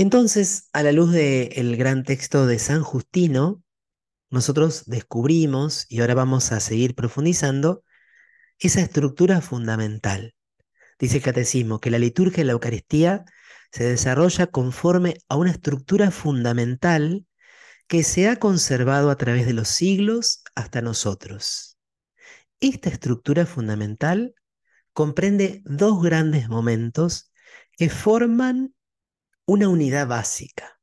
Entonces, a la luz del gran texto de San Justino, nosotros descubrimos, y ahora vamos a seguir profundizando, esa estructura fundamental. Dice el catecismo que la liturgia de la Eucaristía se desarrolla conforme a una estructura fundamental que se ha conservado a través de los siglos hasta nosotros. Esta estructura fundamental comprende dos grandes momentos que forman una unidad básica.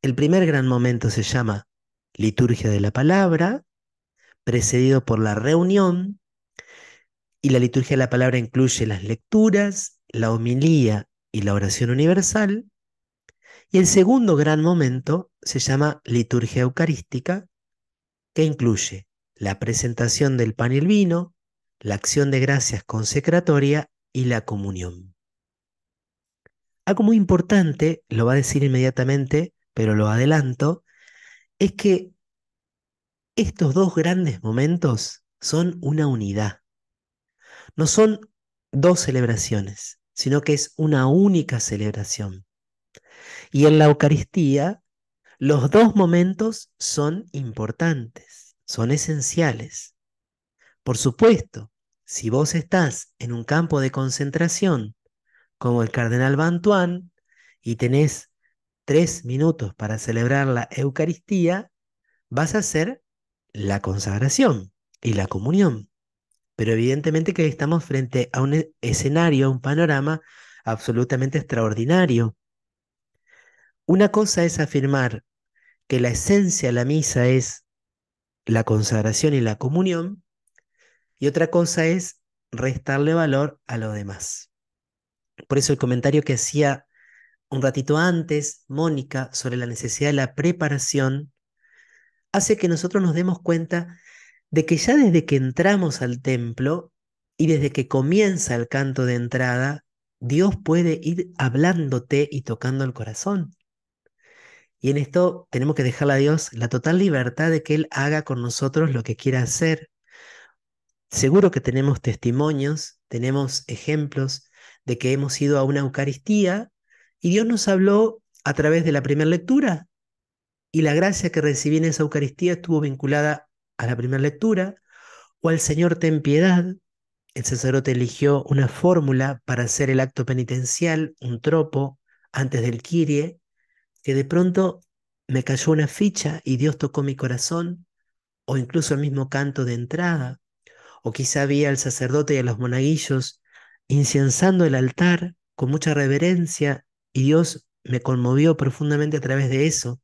El primer gran momento se llama liturgia de la palabra, precedido por la reunión, y la liturgia de la palabra incluye las lecturas, la homilía y la oración universal. Y el segundo gran momento se llama liturgia eucarística, que incluye la presentación del pan y el vino, la acción de gracias consecratoria y la comunión. Algo muy importante, lo va a decir inmediatamente, pero lo adelanto, es que estos dos grandes momentos son una unidad. No son dos celebraciones, sino que es una única celebración. Y en la Eucaristía, los dos momentos son importantes, son esenciales. Por supuesto, si vos estás en un campo de concentración como el cardenal Bantuán y tenés tres minutos para celebrar la Eucaristía, vas a hacer la consagración y la comunión. Pero evidentemente que estamos frente a un e-, escenario, un panorama absolutamente extraordinario. Una cosa es afirmar que la esencia de la misa es la consagración y la comunión, y otra cosa es restarle valor a lo demás. Por eso el comentario que hacía un ratito antes Mónica sobre la necesidad de la preparación hace que nosotros nos demos cuenta de que ya desde que entramos al templo y desde que comienza el canto de entrada, Dios puede ir hablándote y tocando el corazón. Y en esto tenemos que dejarle a Dios la total libertad de que Él haga con nosotros lo que quiera hacer. Seguro que tenemos testimonios, tenemos ejemplos, de que hemos ido a una Eucaristía y Dios nos habló a través de la primera lectura. Y la gracia que recibí en esa Eucaristía estuvo vinculada a la primera lectura o al Señor ten piedad. El sacerdote eligió una fórmula para hacer el acto penitencial, un tropo, antes del Kirie, que de pronto me cayó una ficha y Dios tocó mi corazón, o incluso el mismo canto de entrada, o quizá vi al sacerdote y a los monaguillos incensando el altar con mucha reverencia y Dios me conmovió profundamente a través de eso.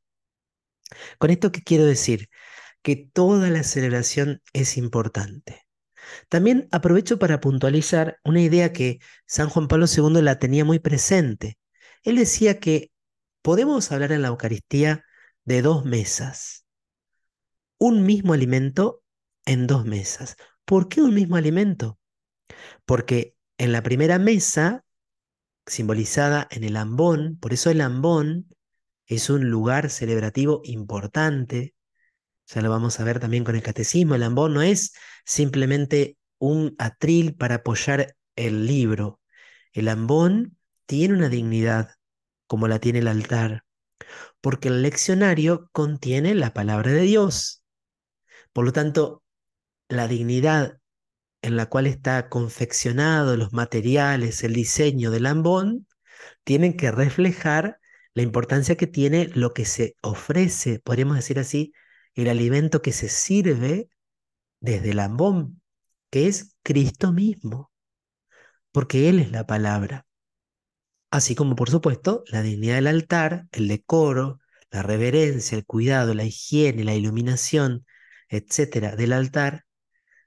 Con esto que quiero decir, que toda la celebración es importante. También aprovecho para puntualizar una idea que San Juan Pablo II la tenía muy presente. Él decía que podemos hablar en la Eucaristía de dos mesas, un mismo alimento en dos mesas. ¿Por qué un mismo alimento? Porque en la primera mesa, simbolizada en el ambón, por eso el ambón es un lugar celebrativo importante, ya lo vamos a ver también con el catecismo, el ambón no es simplemente un atril para apoyar el libro, el ambón tiene una dignidad como la tiene el altar, porque el leccionario contiene la palabra de Dios. Por lo tanto, la dignidad en la cual está confeccionado los materiales, el diseño del ambón, tienen que reflejar la importancia que tiene lo que se ofrece, podríamos decir así, el alimento que se sirve desde el ambón, que es Cristo mismo, porque Él es la palabra. Así como, por supuesto, la dignidad del altar, el decoro, la reverencia, el cuidado, la higiene, la iluminación, etcétera, del altar,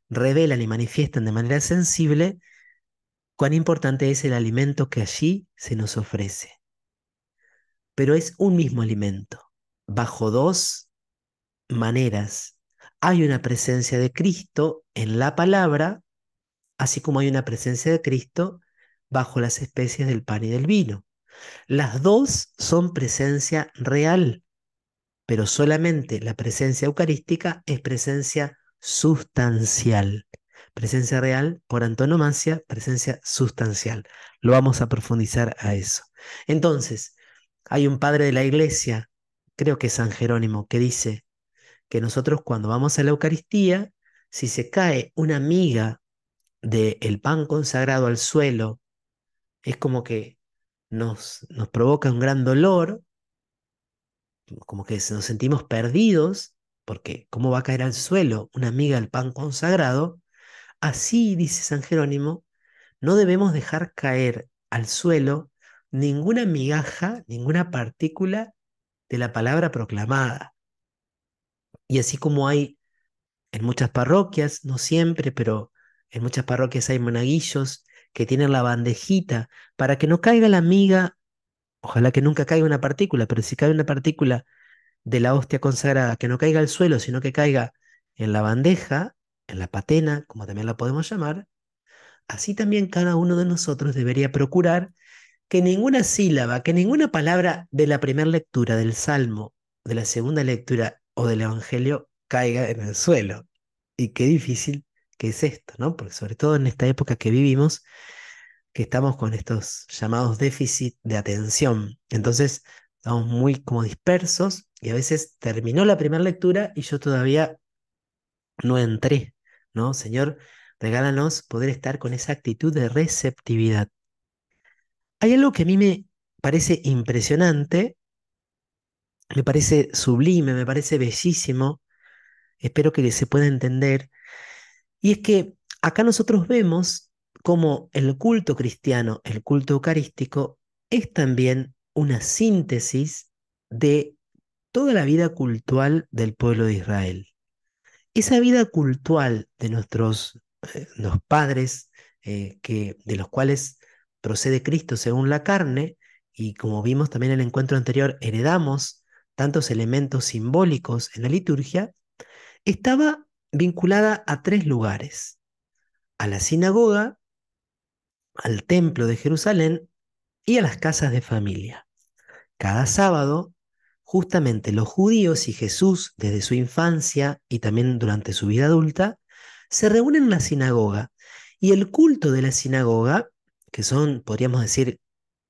revelan y manifiestan de manera sensible cuán importante es el alimento que allí se nos ofrece. Pero es un mismo alimento, bajo dos maneras. Hay una presencia de Cristo en la palabra, así como hay una presencia de Cristo bajo las especies del pan y del vino. Las dos son presencia real, pero solamente la presencia eucarística es presencia sustancial. Presencia real por antonomasia, presencia sustancial. Lo vamos a profundizar a eso. Entonces, hay un padre de la iglesia, creo que es San Jerónimo, que dice que nosotros cuando vamos a la Eucaristía, si se cae una miga del pan consagrado al suelo, es como que nos, nos provoca un gran dolor, como que nos sentimos perdidos, porque cómo va a caer al suelo una miga del pan consagrado, así dice San Jerónimo, no debemos dejar caer al suelo ninguna migaja, ninguna partícula de la palabra proclamada. Y así como hay en muchas parroquias, no siempre, pero en muchas parroquias hay monaguillos que tienen la bandejita para que no caiga la miga, ojalá que nunca caiga una partícula, pero si cae una partícula de la hostia consagrada, que no caiga al suelo, sino que caiga en la bandeja, en la patena, como también la podemos llamar, así también cada uno de nosotros debería procurar que ninguna sílaba, que ninguna palabra de la primera lectura del Salmo, de la segunda lectura o del Evangelio caiga en el suelo. Y qué difícil que es esto, ¿no? Porque sobre todo en esta época que vivimos, que estamos con estos llamados déficit de atención. Entonces, Estamos muy como dispersos y a veces terminó la primera lectura y yo todavía no entré, ¿no? Señor, regálanos poder estar con esa actitud de receptividad. Hay algo que a mí me parece impresionante, me parece sublime, me parece bellísimo, espero que se pueda entender, y es que acá nosotros vemos cómo el culto cristiano, el culto eucarístico, es también una síntesis de toda la vida cultural del pueblo de Israel. Esa vida cultural de nuestros eh, padres, eh, que, de los cuales procede Cristo según la carne, y como vimos también en el encuentro anterior, heredamos tantos elementos simbólicos en la liturgia, estaba vinculada a tres lugares, a la sinagoga, al templo de Jerusalén y a las casas de familia cada sábado, justamente los judíos y Jesús desde su infancia y también durante su vida adulta, se reúnen en la sinagoga y el culto de la sinagoga, que son, podríamos decir,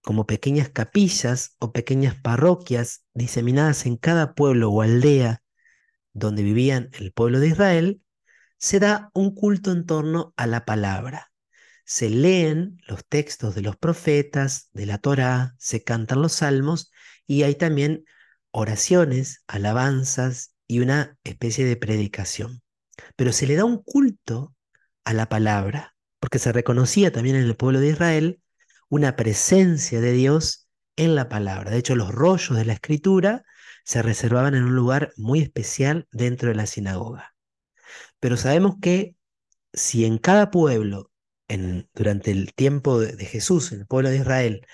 como pequeñas capillas o pequeñas parroquias diseminadas en cada pueblo o aldea donde vivían el pueblo de Israel, se da un culto en torno a la palabra. Se leen los textos de los profetas, de la Torá, se cantan los salmos y hay también oraciones, alabanzas y una especie de predicación. Pero se le da un culto a la palabra, porque se reconocía también en el pueblo de Israel una presencia de Dios en la palabra. De hecho, los rollos de la escritura se reservaban en un lugar muy especial dentro de la sinagoga. Pero sabemos que si en cada pueblo, en, durante el tiempo de Jesús, en el pueblo de Israel,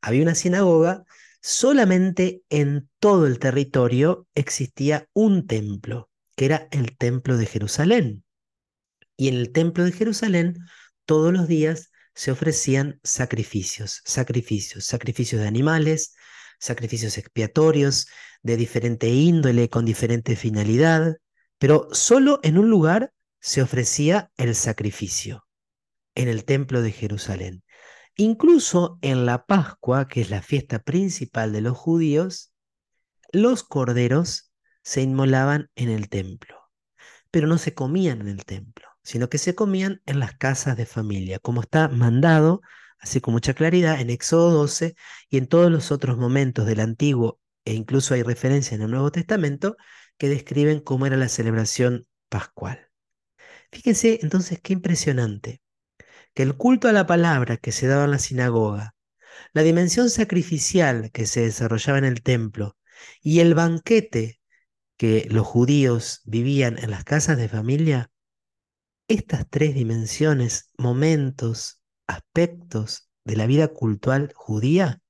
había una sinagoga, solamente en todo el territorio existía un templo, que era el templo de Jerusalén. Y en el templo de Jerusalén todos los días se ofrecían sacrificios, sacrificios, sacrificios de animales, sacrificios expiatorios de diferente índole, con diferente finalidad, pero solo en un lugar se ofrecía el sacrificio, en el templo de Jerusalén. Incluso en la Pascua, que es la fiesta principal de los judíos, los corderos se inmolaban en el templo, pero no se comían en el templo, sino que se comían en las casas de familia, como está mandado, así con mucha claridad, en Éxodo 12 y en todos los otros momentos del Antiguo, e incluso hay referencia en el Nuevo Testamento, que describen cómo era la celebración pascual. Fíjense entonces qué impresionante que el culto a la palabra que se daba en la sinagoga, la dimensión sacrificial que se desarrollaba en el templo y el banquete que los judíos vivían en las casas de familia, estas tres dimensiones, momentos, aspectos de la vida cultural judía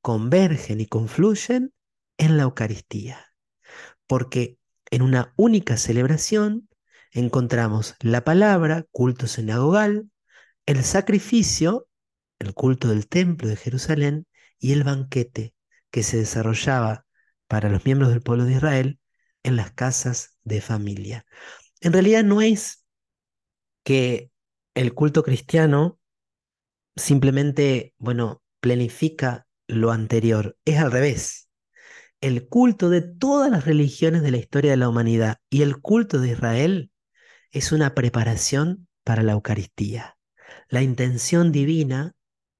convergen y confluyen en la Eucaristía, porque en una única celebración encontramos la palabra, culto sinagogal, el sacrificio, el culto del templo de Jerusalén y el banquete que se desarrollaba para los miembros del pueblo de Israel en las casas de familia. En realidad no es que el culto cristiano simplemente, bueno, planifica lo anterior, es al revés. El culto de todas las religiones de la historia de la humanidad y el culto de Israel es una preparación para la Eucaristía. La intención divina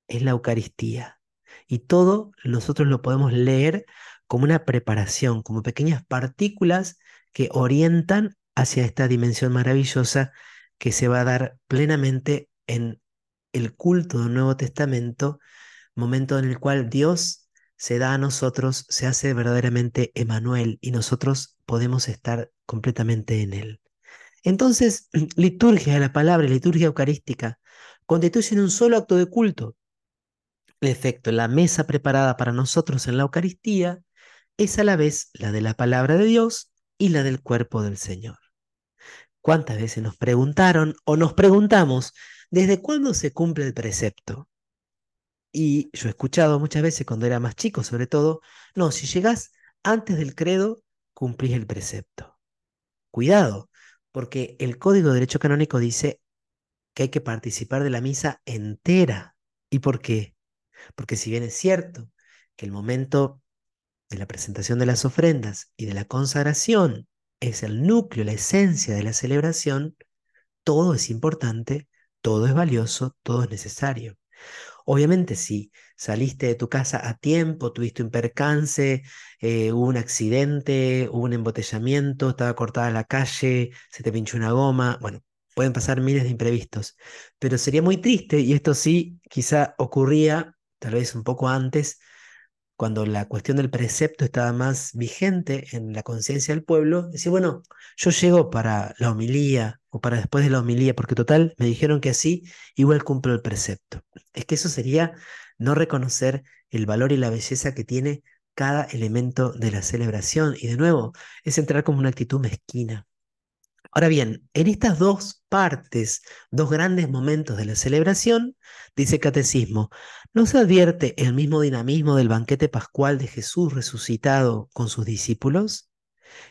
es la Eucaristía. Y todo nosotros lo podemos leer como una preparación, como pequeñas partículas que orientan hacia esta dimensión maravillosa que se va a dar plenamente en el culto del Nuevo Testamento, momento en el cual Dios se da a nosotros, se hace verdaderamente Emanuel y nosotros podemos estar completamente en él. Entonces, liturgia de la palabra, liturgia eucarística, constituyen un solo acto de culto. En efecto, la mesa preparada para nosotros en la Eucaristía es a la vez la de la palabra de Dios y la del cuerpo del Señor. ¿Cuántas veces nos preguntaron o nos preguntamos desde cuándo se cumple el precepto? Y yo he escuchado muchas veces cuando era más chico, sobre todo, no, si llegás antes del credo, cumplís el precepto. Cuidado, porque el Código de Derecho Canónico dice que hay que participar de la misa entera. ¿Y por qué? Porque si bien es cierto que el momento de la presentación de las ofrendas y de la consagración es el núcleo, la esencia de la celebración, todo es importante, todo es valioso, todo es necesario. Obviamente, si saliste de tu casa a tiempo, tuviste un percance, eh, hubo un accidente, hubo un embotellamiento, estaba cortada la calle, se te pinchó una goma, bueno, pueden pasar miles de imprevistos, pero sería muy triste, y esto sí quizá ocurría tal vez un poco antes, cuando la cuestión del precepto estaba más vigente en la conciencia del pueblo, decir, bueno, yo llego para la homilía o para después de la homilía, porque total, me dijeron que así, igual cumplo el precepto. Es que eso sería no reconocer el valor y la belleza que tiene cada elemento de la celebración. Y de nuevo, es entrar como una actitud mezquina, Ahora bien, en estas dos partes, dos grandes momentos de la celebración, dice Catecismo, ¿no se advierte el mismo dinamismo del banquete pascual de Jesús resucitado con sus discípulos?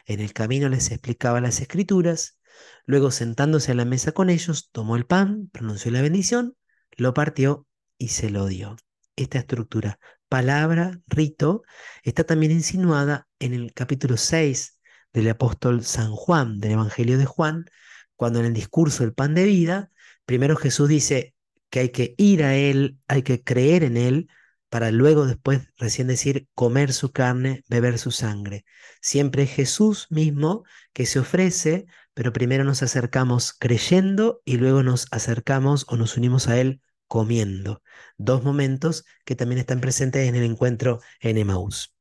En el camino les explicaba las escrituras, luego sentándose a la mesa con ellos, tomó el pan, pronunció la bendición, lo partió y se lo dio. Esta estructura, palabra, rito, está también insinuada en el capítulo 6 del apóstol San Juan, del Evangelio de Juan, cuando en el discurso del pan de vida, primero Jesús dice que hay que ir a Él, hay que creer en Él, para luego después recién decir comer su carne, beber su sangre. Siempre es Jesús mismo que se ofrece, pero primero nos acercamos creyendo y luego nos acercamos o nos unimos a Él comiendo. Dos momentos que también están presentes en el encuentro en Emaús.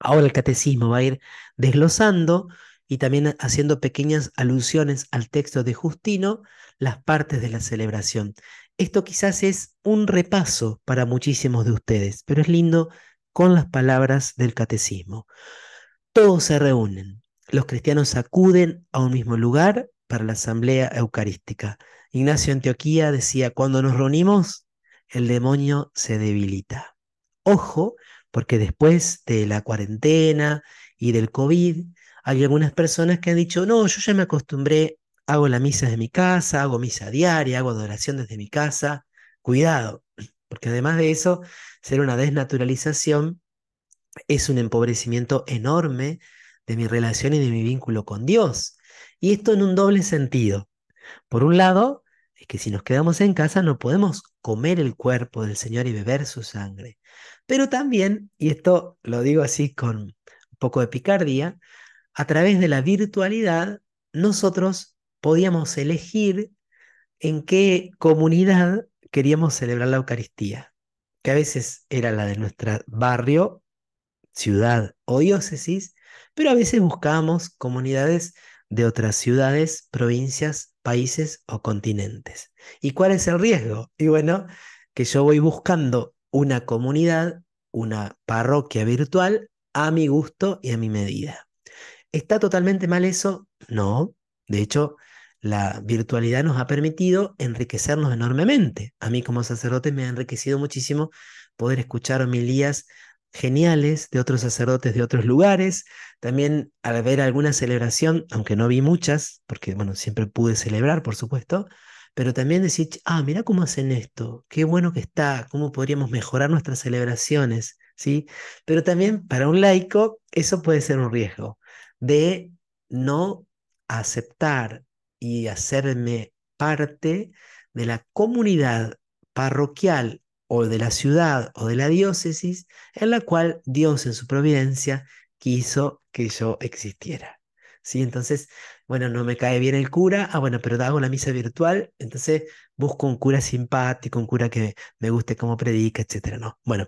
Ahora el catecismo va a ir desglosando y también haciendo pequeñas alusiones al texto de Justino, las partes de la celebración. Esto quizás es un repaso para muchísimos de ustedes, pero es lindo con las palabras del catecismo. Todos se reúnen, los cristianos acuden a un mismo lugar para la asamblea eucarística. Ignacio Antioquía decía, cuando nos reunimos, el demonio se debilita. Ojo, porque después de la cuarentena y del COVID, hay algunas personas que han dicho, no, yo ya me acostumbré, hago la misa desde mi casa, hago misa diaria, hago adoración desde mi casa, cuidado, porque además de eso, ser una desnaturalización es un empobrecimiento enorme de mi relación y de mi vínculo con Dios. Y esto en un doble sentido. Por un lado, es que si nos quedamos en casa no podemos comer el cuerpo del Señor y beber su sangre. Pero también, y esto lo digo así con un poco de picardía, a través de la virtualidad nosotros podíamos elegir en qué comunidad queríamos celebrar la Eucaristía, que a veces era la de nuestro barrio, ciudad o diócesis, pero a veces buscábamos comunidades de otras ciudades, provincias, países o continentes. ¿Y cuál es el riesgo? Y bueno, que yo voy buscando una comunidad, una parroquia virtual a mi gusto y a mi medida. ¿Está totalmente mal eso? No. De hecho, la virtualidad nos ha permitido enriquecernos enormemente. A mí como sacerdote me ha enriquecido muchísimo poder escuchar homilías geniales de otros sacerdotes de otros lugares. También al ver alguna celebración, aunque no vi muchas, porque bueno, siempre pude celebrar, por supuesto, pero también decir, ah, mira cómo hacen esto, qué bueno que está, cómo podríamos mejorar nuestras celebraciones, ¿sí? Pero también para un laico eso puede ser un riesgo de no aceptar y hacerme parte de la comunidad parroquial o de la ciudad o de la diócesis en la cual Dios en su providencia quiso que yo existiera. ¿Sí? Entonces, bueno, no me cae bien el cura, ah, bueno, pero hago la misa virtual, entonces busco un cura simpático, un cura que me guste cómo predica, etcétera, ¿no? Bueno,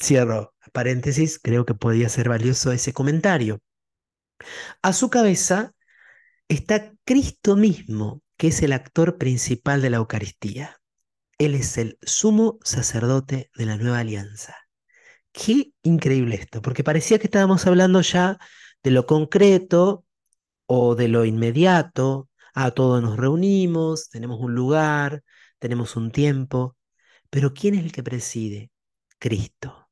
cierro paréntesis, creo que podía ser valioso ese comentario. A su cabeza está Cristo mismo, que es el actor principal de la Eucaristía. Él es el sumo sacerdote de la nueva alianza. Qué increíble esto, porque parecía que estábamos hablando ya de lo concreto, o de lo inmediato, a todos nos reunimos, tenemos un lugar, tenemos un tiempo, pero ¿quién es el que preside? Cristo.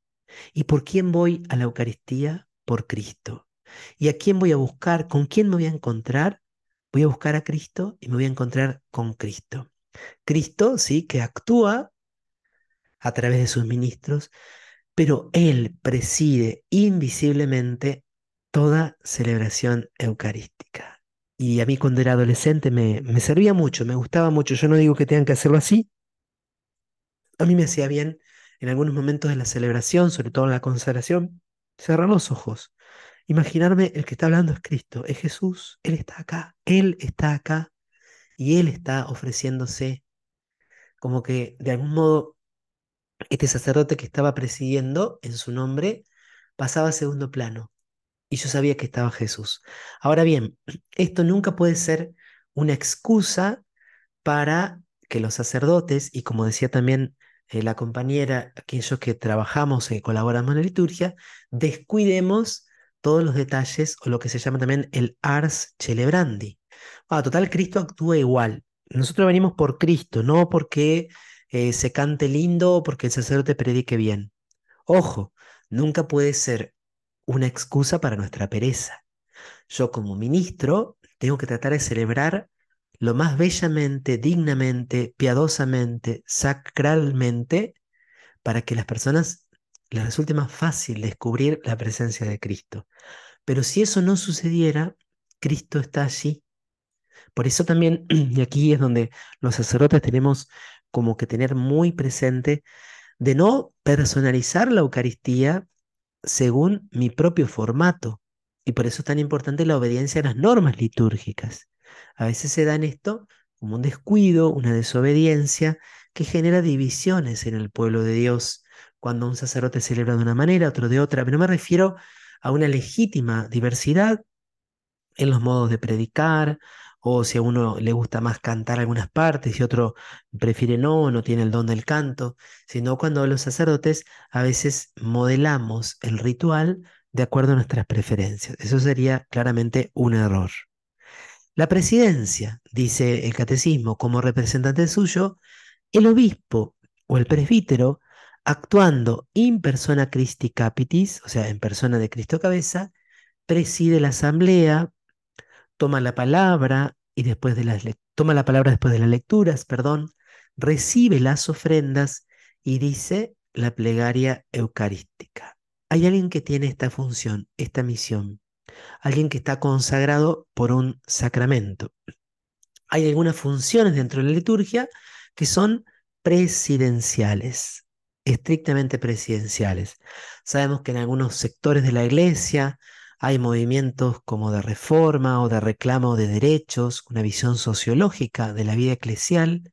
¿Y por quién voy a la Eucaristía? Por Cristo. ¿Y a quién voy a buscar? ¿Con quién me voy a encontrar? Voy a buscar a Cristo y me voy a encontrar con Cristo. Cristo, sí, que actúa a través de sus ministros, pero Él preside invisiblemente toda celebración eucarística. Y a mí cuando era adolescente me, me servía mucho, me gustaba mucho. Yo no digo que tengan que hacerlo así. A mí me hacía bien en algunos momentos de la celebración, sobre todo en la consagración, cerrar los ojos. Imaginarme el que está hablando es Cristo, es Jesús, Él está acá, Él está acá y Él está ofreciéndose como que de algún modo este sacerdote que estaba presidiendo en su nombre pasaba a segundo plano y yo sabía que estaba Jesús. Ahora bien, esto nunca puede ser una excusa para que los sacerdotes, y como decía también eh, la compañera, aquellos que trabajamos y eh, colaboramos en la liturgia, descuidemos todos los detalles o lo que se llama también el ars celebrandi. Ah, total, Cristo actúa igual. Nosotros venimos por Cristo, no porque eh, se cante lindo o porque el sacerdote predique bien. Ojo, nunca puede ser una excusa para nuestra pereza. Yo como ministro tengo que tratar de celebrar lo más bellamente, dignamente, piadosamente, sacralmente, para que las personas les resulte más fácil descubrir la presencia de Cristo. Pero si eso no sucediera, Cristo está allí. Por eso también, y aquí es donde los sacerdotes tenemos como que tener muy presente de no personalizar la Eucaristía según mi propio formato. Y por eso es tan importante la obediencia a las normas litúrgicas. A veces se da en esto como un descuido, una desobediencia que genera divisiones en el pueblo de Dios, cuando un sacerdote celebra de una manera, otro de otra, pero me refiero a una legítima diversidad en los modos de predicar, o si a uno le gusta más cantar algunas partes y otro prefiere no, no tiene el don del canto, sino cuando los sacerdotes a veces modelamos el ritual de acuerdo a nuestras preferencias. Eso sería claramente un error. La presidencia, dice el catecismo, como representante suyo, el obispo o el presbítero, actuando in persona Christi Capitis, o sea, en persona de Cristo Cabeza, preside la asamblea, toma la palabra y después de toma la palabra después de las lecturas, perdón, recibe las ofrendas y dice la plegaria eucarística. Hay alguien que tiene esta función, esta misión, alguien que está consagrado por un sacramento. Hay algunas funciones dentro de la liturgia que son presidenciales, estrictamente presidenciales. Sabemos que en algunos sectores de la iglesia, hay movimientos como de reforma o de reclamo de derechos, una visión sociológica de la vida eclesial,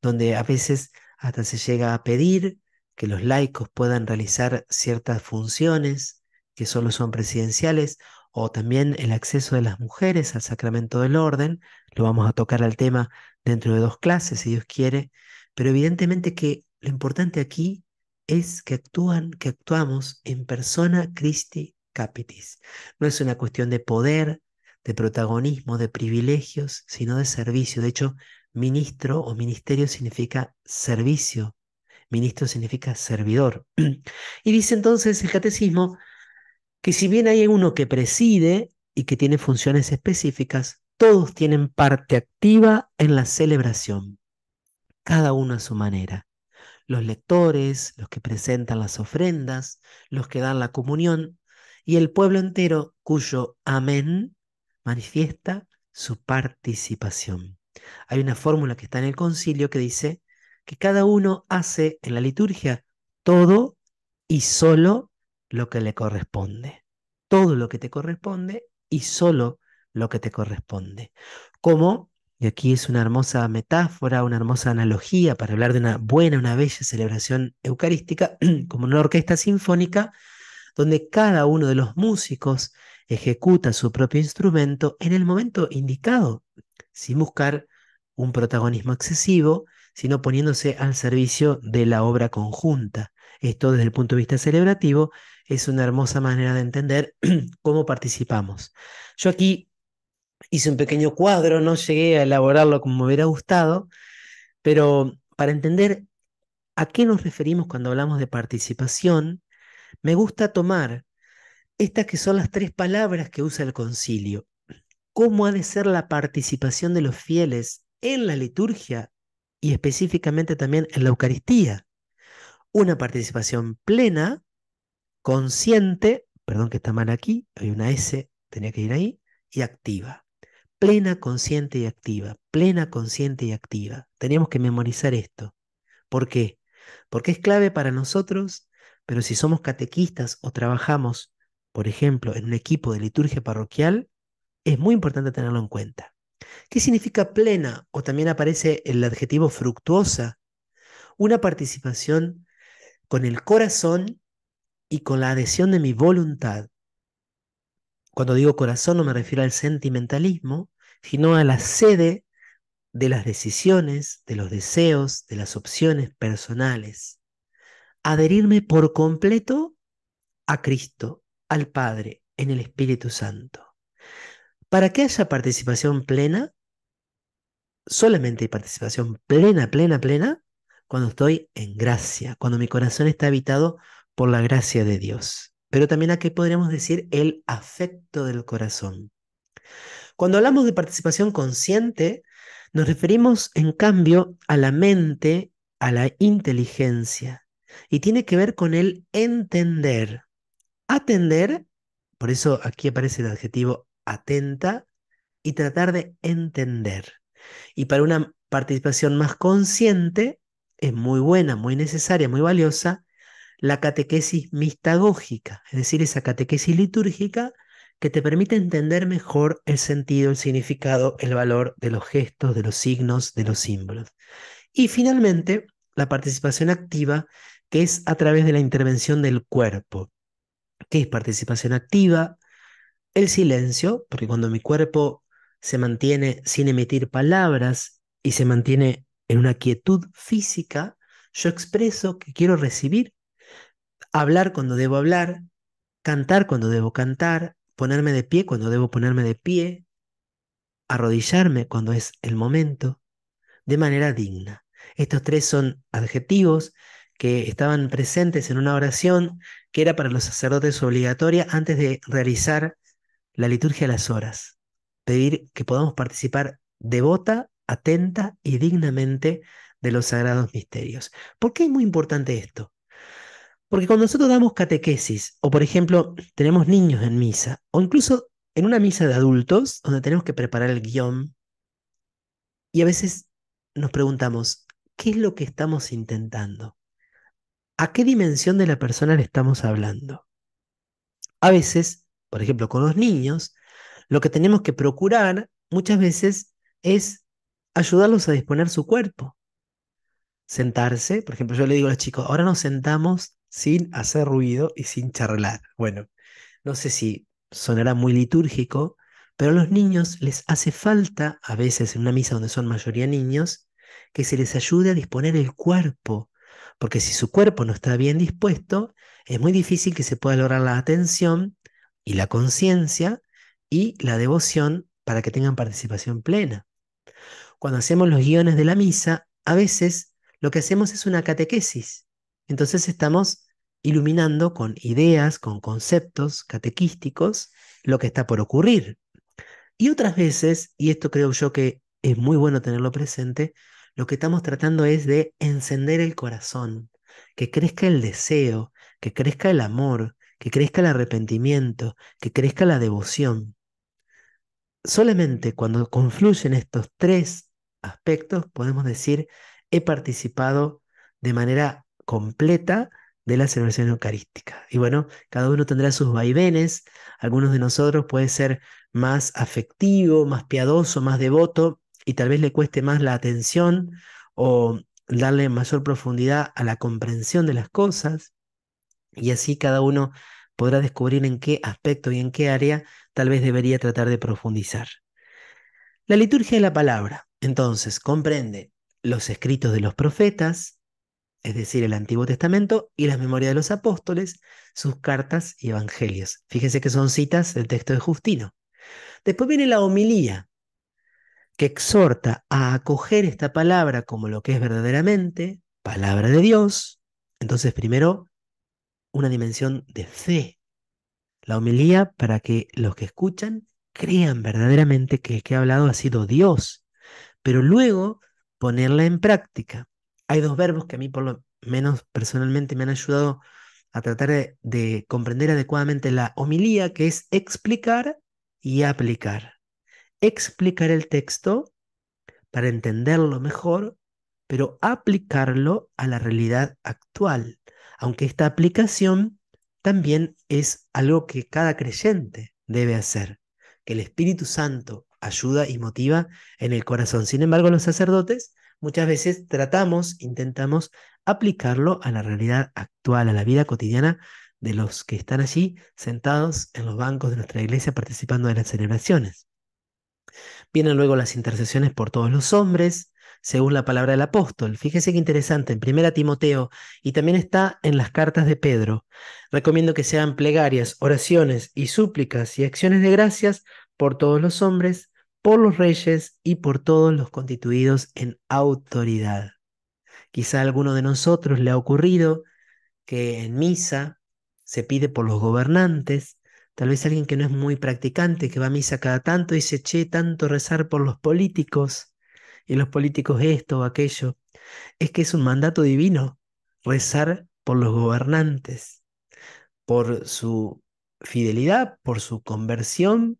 donde a veces hasta se llega a pedir que los laicos puedan realizar ciertas funciones que solo son presidenciales, o también el acceso de las mujeres al sacramento del orden. Lo vamos a tocar al tema dentro de dos clases, si Dios quiere, pero evidentemente que lo importante aquí es que actúan, que actuamos en persona cristi, capitis. No es una cuestión de poder, de protagonismo, de privilegios, sino de servicio. De hecho, ministro o ministerio significa servicio. Ministro significa servidor. Y dice entonces el catecismo que si bien hay uno que preside y que tiene funciones específicas, todos tienen parte activa en la celebración, cada uno a su manera. Los lectores, los que presentan las ofrendas, los que dan la comunión, y el pueblo entero cuyo amén manifiesta su participación. Hay una fórmula que está en el concilio que dice que cada uno hace en la liturgia todo y solo lo que le corresponde. Todo lo que te corresponde y solo lo que te corresponde. Como, y aquí es una hermosa metáfora, una hermosa analogía para hablar de una buena, una bella celebración eucarística, como una orquesta sinfónica, donde cada uno de los músicos ejecuta su propio instrumento en el momento indicado, sin buscar un protagonismo excesivo, sino poniéndose al servicio de la obra conjunta. Esto desde el punto de vista celebrativo es una hermosa manera de entender cómo participamos. Yo aquí hice un pequeño cuadro, no llegué a elaborarlo como me hubiera gustado, pero para entender a qué nos referimos cuando hablamos de participación, me gusta tomar estas que son las tres palabras que usa el concilio. ¿Cómo ha de ser la participación de los fieles en la liturgia y específicamente también en la Eucaristía? Una participación plena, consciente, perdón que está mal aquí, hay una S, tenía que ir ahí, y activa. Plena, consciente y activa. Plena, consciente y activa. Teníamos que memorizar esto. ¿Por qué? Porque es clave para nosotros pero si somos catequistas o trabajamos, por ejemplo, en un equipo de liturgia parroquial, es muy importante tenerlo en cuenta. ¿Qué significa plena? O también aparece el adjetivo fructuosa. Una participación con el corazón y con la adhesión de mi voluntad. Cuando digo corazón no me refiero al sentimentalismo, sino a la sede de las decisiones, de los deseos, de las opciones personales adherirme por completo a Cristo, al Padre, en el Espíritu Santo. Para que haya participación plena, solamente hay participación plena, plena, plena, cuando estoy en gracia, cuando mi corazón está habitado por la gracia de Dios. Pero también qué podríamos decir el afecto del corazón. Cuando hablamos de participación consciente, nos referimos en cambio a la mente, a la inteligencia, y tiene que ver con el entender. Atender, por eso aquí aparece el adjetivo atenta, y tratar de entender. Y para una participación más consciente, es muy buena, muy necesaria, muy valiosa, la catequesis mistagógica, es decir, esa catequesis litúrgica que te permite entender mejor el sentido, el significado, el valor de los gestos, de los signos, de los símbolos. Y finalmente, la participación activa que es a través de la intervención del cuerpo, que es participación activa, el silencio, porque cuando mi cuerpo se mantiene sin emitir palabras y se mantiene en una quietud física, yo expreso que quiero recibir, hablar cuando debo hablar, cantar cuando debo cantar, ponerme de pie cuando debo ponerme de pie, arrodillarme cuando es el momento, de manera digna. Estos tres son adjetivos que estaban presentes en una oración que era para los sacerdotes obligatoria antes de realizar la liturgia a las horas. Pedir que podamos participar devota, atenta y dignamente de los sagrados misterios. ¿Por qué es muy importante esto? Porque cuando nosotros damos catequesis, o por ejemplo, tenemos niños en misa, o incluso en una misa de adultos, donde tenemos que preparar el guión, y a veces nos preguntamos, ¿qué es lo que estamos intentando? ¿a qué dimensión de la persona le estamos hablando? A veces, por ejemplo, con los niños, lo que tenemos que procurar muchas veces es ayudarlos a disponer su cuerpo. Sentarse, por ejemplo, yo le digo a los chicos, ahora nos sentamos sin hacer ruido y sin charlar. Bueno, no sé si sonará muy litúrgico, pero a los niños les hace falta, a veces en una misa donde son mayoría niños, que se les ayude a disponer el cuerpo, porque si su cuerpo no está bien dispuesto, es muy difícil que se pueda lograr la atención y la conciencia y la devoción para que tengan participación plena. Cuando hacemos los guiones de la misa, a veces lo que hacemos es una catequesis. Entonces estamos iluminando con ideas, con conceptos catequísticos, lo que está por ocurrir. Y otras veces, y esto creo yo que es muy bueno tenerlo presente, lo que estamos tratando es de encender el corazón, que crezca el deseo, que crezca el amor, que crezca el arrepentimiento, que crezca la devoción. Solamente cuando confluyen estos tres aspectos podemos decir he participado de manera completa de la celebración eucarística. Y bueno, cada uno tendrá sus vaivenes, algunos de nosotros puede ser más afectivo, más piadoso, más devoto, y tal vez le cueste más la atención o darle mayor profundidad a la comprensión de las cosas y así cada uno podrá descubrir en qué aspecto y en qué área tal vez debería tratar de profundizar. La liturgia de la palabra, entonces, comprende los escritos de los profetas, es decir, el Antiguo Testamento, y las memorias de los apóstoles, sus cartas y evangelios. Fíjense que son citas del texto de Justino. Después viene la homilía, que exhorta a acoger esta palabra como lo que es verdaderamente, palabra de Dios. Entonces, primero, una dimensión de fe. La homilía para que los que escuchan crean verdaderamente que el que ha hablado ha sido Dios, pero luego ponerla en práctica. Hay dos verbos que a mí por lo menos personalmente me han ayudado a tratar de, de comprender adecuadamente la homilía, que es explicar y aplicar explicar el texto para entenderlo mejor, pero aplicarlo a la realidad actual, aunque esta aplicación también es algo que cada creyente debe hacer, que el Espíritu Santo ayuda y motiva en el corazón. Sin embargo, los sacerdotes muchas veces tratamos, intentamos aplicarlo a la realidad actual, a la vida cotidiana de los que están allí sentados en los bancos de nuestra iglesia participando de las celebraciones. Vienen luego las intercesiones por todos los hombres, según la palabra del apóstol. Fíjese qué interesante, en Primera Timoteo y también está en las cartas de Pedro. Recomiendo que sean plegarias, oraciones y súplicas y acciones de gracias por todos los hombres, por los reyes y por todos los constituidos en autoridad. Quizá a alguno de nosotros le ha ocurrido que en misa se pide por los gobernantes, Tal vez alguien que no es muy practicante, que va a misa cada tanto, y se eche tanto rezar por los políticos, y los políticos esto o aquello. Es que es un mandato divino rezar por los gobernantes, por su fidelidad, por su conversión,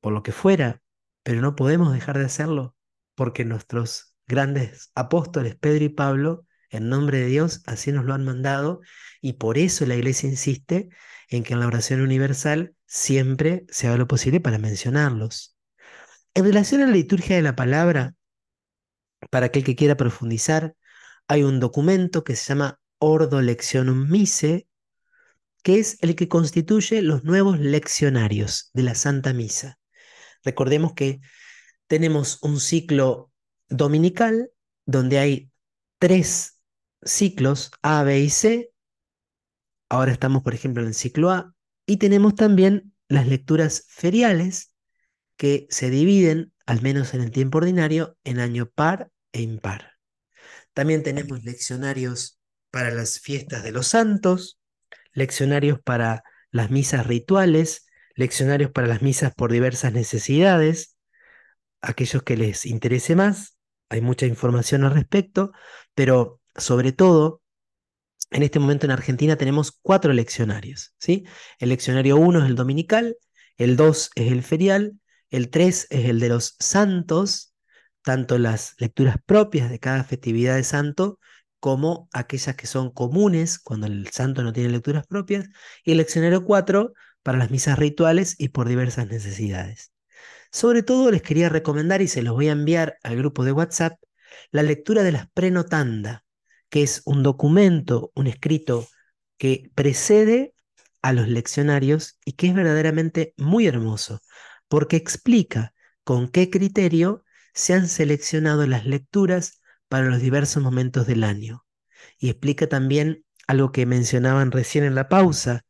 por lo que fuera, pero no podemos dejar de hacerlo, porque nuestros grandes apóstoles, Pedro y Pablo, en nombre de Dios, así nos lo han mandado, y por eso la iglesia insiste en que en la oración universal siempre se haga lo posible para mencionarlos. En relación a la liturgia de la palabra, para aquel que quiera profundizar, hay un documento que se llama Ordo leccionum Mise, que es el que constituye los nuevos leccionarios de la Santa Misa. Recordemos que tenemos un ciclo dominical donde hay tres ciclos, A, B y C, Ahora estamos, por ejemplo, en el ciclo A y tenemos también las lecturas feriales que se dividen, al menos en el tiempo ordinario, en año par e impar. También tenemos leccionarios para las fiestas de los santos, leccionarios para las misas rituales, leccionarios para las misas por diversas necesidades, aquellos que les interese más, hay mucha información al respecto, pero sobre todo en este momento en Argentina tenemos cuatro leccionarios. ¿sí? El leccionario 1 es el dominical, el 2 es el ferial, el 3 es el de los santos, tanto las lecturas propias de cada festividad de santo como aquellas que son comunes cuando el santo no tiene lecturas propias, y el leccionario 4 para las misas rituales y por diversas necesidades. Sobre todo les quería recomendar, y se los voy a enviar al grupo de WhatsApp, la lectura de las prenotanda, que es un documento, un escrito que precede a los leccionarios y que es verdaderamente muy hermoso, porque explica con qué criterio se han seleccionado las lecturas para los diversos momentos del año. Y explica también algo que mencionaban recién en la pausa,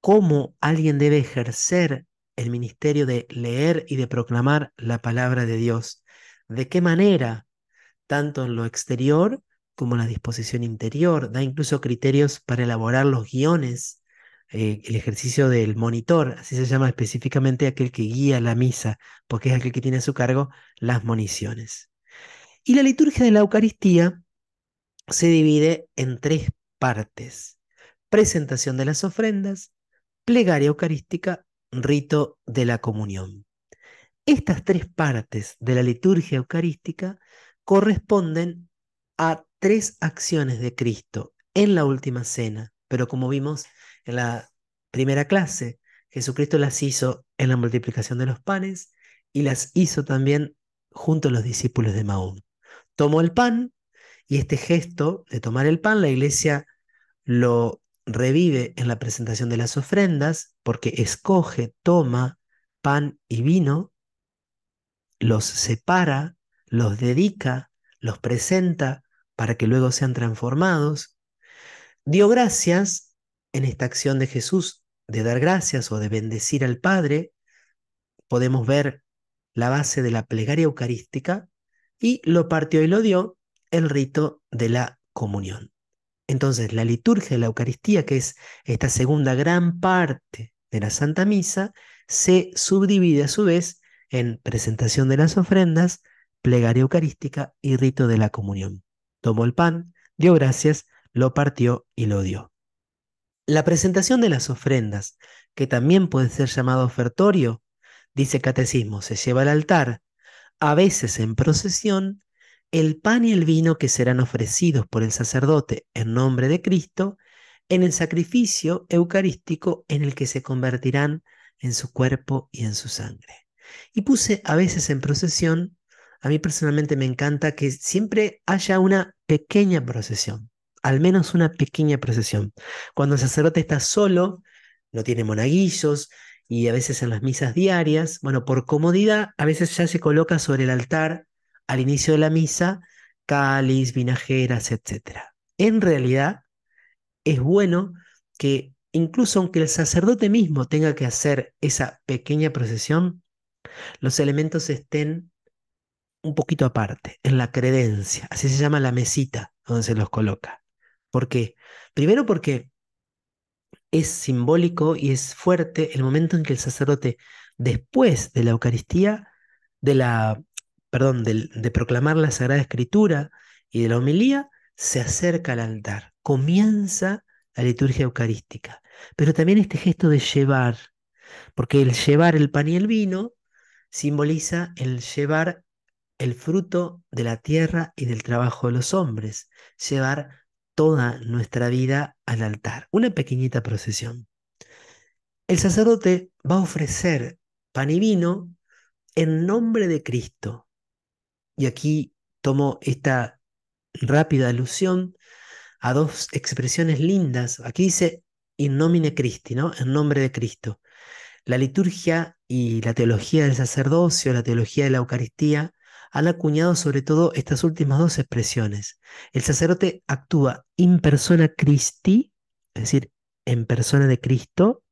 cómo alguien debe ejercer el ministerio de leer y de proclamar la palabra de Dios. De qué manera, tanto en lo exterior como la disposición interior, da incluso criterios para elaborar los guiones, eh, el ejercicio del monitor, así se llama específicamente aquel que guía la misa, porque es aquel que tiene a su cargo las moniciones. Y la liturgia de la Eucaristía se divide en tres partes, presentación de las ofrendas, plegaria eucarística, rito de la comunión. Estas tres partes de la liturgia eucarística corresponden a tres acciones de Cristo en la última cena, pero como vimos en la primera clase, Jesucristo las hizo en la multiplicación de los panes y las hizo también junto a los discípulos de Mahón. Tomó el pan y este gesto de tomar el pan, la iglesia lo revive en la presentación de las ofrendas porque escoge, toma pan y vino, los separa, los dedica, los presenta para que luego sean transformados, dio gracias en esta acción de Jesús de dar gracias o de bendecir al Padre, podemos ver la base de la plegaria eucarística y lo partió y lo dio el rito de la comunión. Entonces, la liturgia de la Eucaristía, que es esta segunda gran parte de la Santa Misa, se subdivide a su vez en presentación de las ofrendas, plegaria eucarística y rito de la comunión tomó el pan, dio gracias, lo partió y lo dio. La presentación de las ofrendas, que también puede ser llamado ofertorio, dice Catecismo, se lleva al altar, a veces en procesión, el pan y el vino que serán ofrecidos por el sacerdote en nombre de Cristo en el sacrificio eucarístico en el que se convertirán en su cuerpo y en su sangre. Y puse a veces en procesión a mí personalmente me encanta que siempre haya una pequeña procesión, al menos una pequeña procesión. Cuando el sacerdote está solo, no tiene monaguillos, y a veces en las misas diarias, bueno, por comodidad, a veces ya se coloca sobre el altar al inicio de la misa cáliz, vinajeras, etc. En realidad, es bueno que incluso aunque el sacerdote mismo tenga que hacer esa pequeña procesión, los elementos estén un poquito aparte, en la credencia, así se llama la mesita donde se los coloca. ¿Por qué? Primero porque es simbólico y es fuerte el momento en que el sacerdote, después de la Eucaristía, de la, perdón, de, de proclamar la Sagrada Escritura y de la homilía, se acerca al altar, comienza la liturgia eucarística. Pero también este gesto de llevar, porque el llevar el pan y el vino simboliza el llevar el fruto de la tierra y del trabajo de los hombres, llevar toda nuestra vida al altar, una pequeñita procesión. El sacerdote va a ofrecer pan y vino en nombre de Cristo. Y aquí tomo esta rápida alusión a dos expresiones lindas. Aquí dice in nomine Christi, ¿no? En nombre de Cristo. La liturgia y la teología del sacerdocio, la teología de la Eucaristía, han acuñado sobre todo estas últimas dos expresiones. El sacerdote actúa in persona Christi, es decir, en persona de Cristo,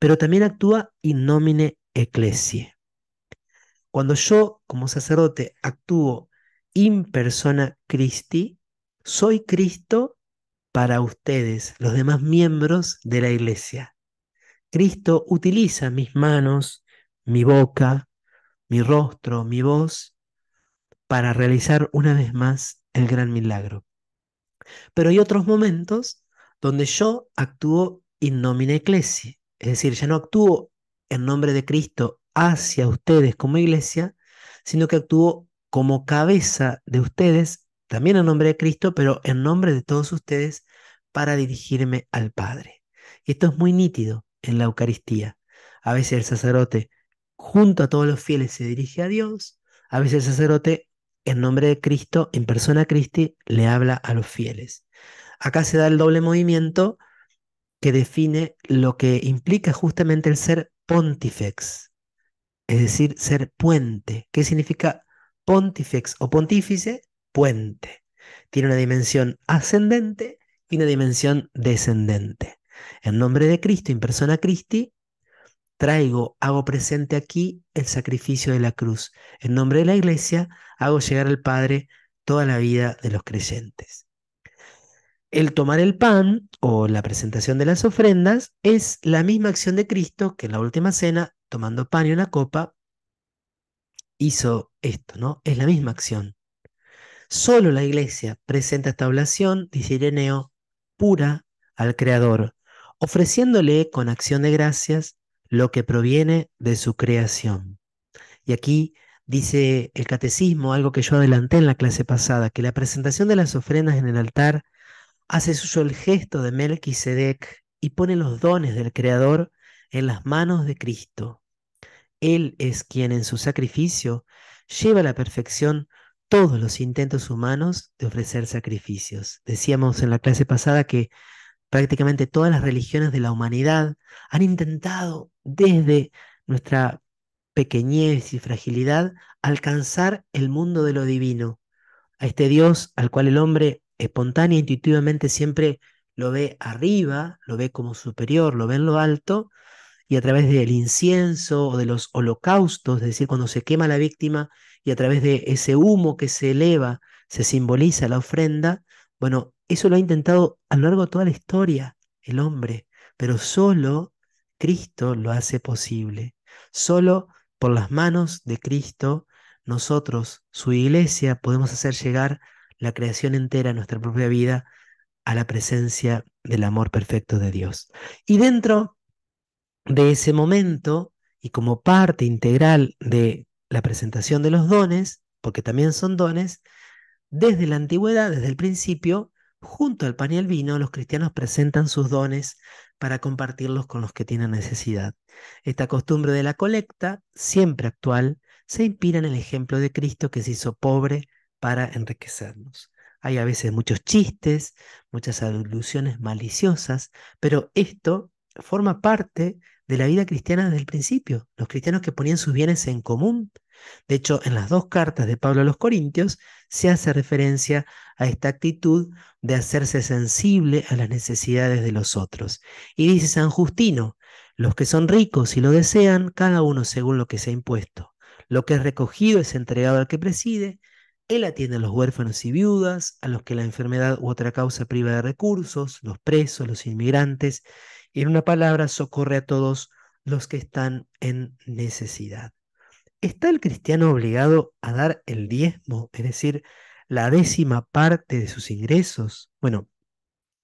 pero también actúa in nomine ecclesiae. Cuando yo, como sacerdote, actúo in persona Christi, soy Cristo para ustedes, los demás miembros de la iglesia. Cristo utiliza mis manos, mi boca, mi rostro, mi voz, para realizar una vez más el gran milagro. Pero hay otros momentos donde yo actúo in nomine ecclesi, es decir, ya no actúo en nombre de Cristo hacia ustedes como iglesia, sino que actúo como cabeza de ustedes, también en nombre de Cristo, pero en nombre de todos ustedes, para dirigirme al Padre. Y esto es muy nítido en la Eucaristía. A veces el sacerdote, junto a todos los fieles, se dirige a Dios, a veces el sacerdote en nombre de Cristo, en persona Cristi, le habla a los fieles. Acá se da el doble movimiento que define lo que implica justamente el ser pontifex, es decir, ser puente. ¿Qué significa pontifex o pontífice? Puente. Tiene una dimensión ascendente y una dimensión descendente. En nombre de Cristo, en persona Cristi traigo, hago presente aquí el sacrificio de la cruz. En nombre de la Iglesia, hago llegar al Padre toda la vida de los creyentes. El tomar el pan o la presentación de las ofrendas es la misma acción de Cristo que en la última cena, tomando pan y una copa, hizo esto, ¿no? Es la misma acción. Solo la iglesia presenta esta oblación, dice Ireneo, pura al Creador, ofreciéndole con acción de gracias lo que proviene de su creación. Y aquí dice el catecismo, algo que yo adelanté en la clase pasada, que la presentación de las ofrendas en el altar hace suyo el gesto de Melquisedec y pone los dones del Creador en las manos de Cristo. Él es quien en su sacrificio lleva a la perfección todos los intentos humanos de ofrecer sacrificios. Decíamos en la clase pasada que prácticamente todas las religiones de la humanidad han intentado desde nuestra pequeñez y fragilidad alcanzar el mundo de lo divino, a este Dios al cual el hombre espontáneamente e intuitivamente siempre lo ve arriba, lo ve como superior, lo ve en lo alto, y a través del incienso o de los holocaustos, es decir, cuando se quema la víctima y a través de ese humo que se eleva, se simboliza la ofrenda, bueno, eso lo ha intentado a lo largo de toda la historia el hombre, pero solo Cristo lo hace posible. Solo por las manos de Cristo, nosotros, su iglesia, podemos hacer llegar la creación entera, nuestra propia vida, a la presencia del amor perfecto de Dios. Y dentro de ese momento, y como parte integral de la presentación de los dones, porque también son dones, desde la antigüedad, desde el principio, junto al pan y el vino, los cristianos presentan sus dones para compartirlos con los que tienen necesidad. Esta costumbre de la colecta, siempre actual, se inspira en el ejemplo de Cristo que se hizo pobre para enriquecernos. Hay a veces muchos chistes, muchas alusiones maliciosas, pero esto forma parte de la vida cristiana desde el principio. Los cristianos que ponían sus bienes en común de hecho, en las dos cartas de Pablo a los Corintios se hace referencia a esta actitud de hacerse sensible a las necesidades de los otros. Y dice San Justino, los que son ricos y lo desean, cada uno según lo que se ha impuesto. Lo que es recogido es entregado al que preside, él atiende a los huérfanos y viudas, a los que la enfermedad u otra causa priva de recursos, los presos, los inmigrantes, y en una palabra socorre a todos los que están en necesidad. ¿está el cristiano obligado a dar el diezmo, es decir, la décima parte de sus ingresos? Bueno,